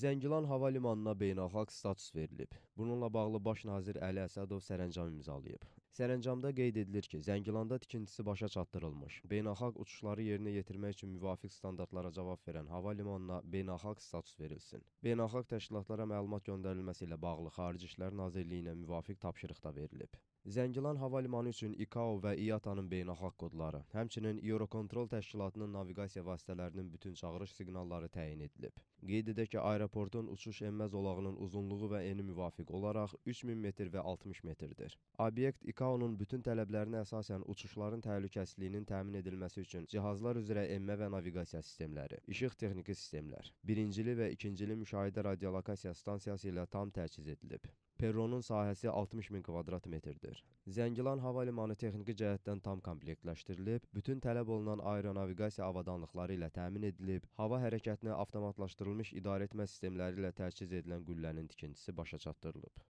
Zəngilan hava limanına beynəlxalq status verilib. Bununla bağlı baş nazir Əli Əsədov sərəncam imzalayıb. Sərəncamda qeyd edilir ki, Zəngilanda tikintisi başa çatdırılmış, beynəlxalq uçuşları yerinə yetirmək üçün müvafiq standartlara cavab verən hava limanına beynəlxalq status verilsin. Beynəlxalq təşkilatlara məlumat göndərilməsi ilə bağlı Xarici İşlər Nazirliyinə müvafiq tapşırıq da verilib. Zəngilan hava limanı üçün ICAO və IATA-nın beynəlxalq kodları, həmçinin Eurocontrol təşkilatının naviqasiya vasitələrinin bütün çağırış siqnalları təyin edilib. Qeyd edək ki, aeroportun uçuş enməz zolağının uzunluğu və eni müvafiq olaraq 3000 metr və 60 metrdir. Obyekt ICAO Qanun bütün tələblərinə əsasən uçuşların təhlükəsizliyinin təmin edilməsi üçün cihazlar üzrə enmə və naviqasiya sistemləri, işıq texniki sistemlər, birincili və ikincili müşahidə radiolokasiya stansiyası ilə tam təchiz edilib. Perronun sahəsi 60 min kvadrat metrdir. Zəngilan hava limanı texniki cəhətdən tam komplektləşdirilib, bütün tələb olunan aeronaviqasiya avadanlıqları ilə təmin edilib, hava hərəkətini avtomatlaşdırılmış idarəetmə sistemləri ilə təchiz edilən qüllənin tikintisi başa çatdırılıb.